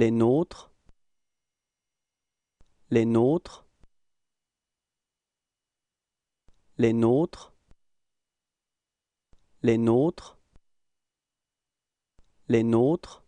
les nôtres, les nôtres, les nôtres, les nôtres, les nôtres.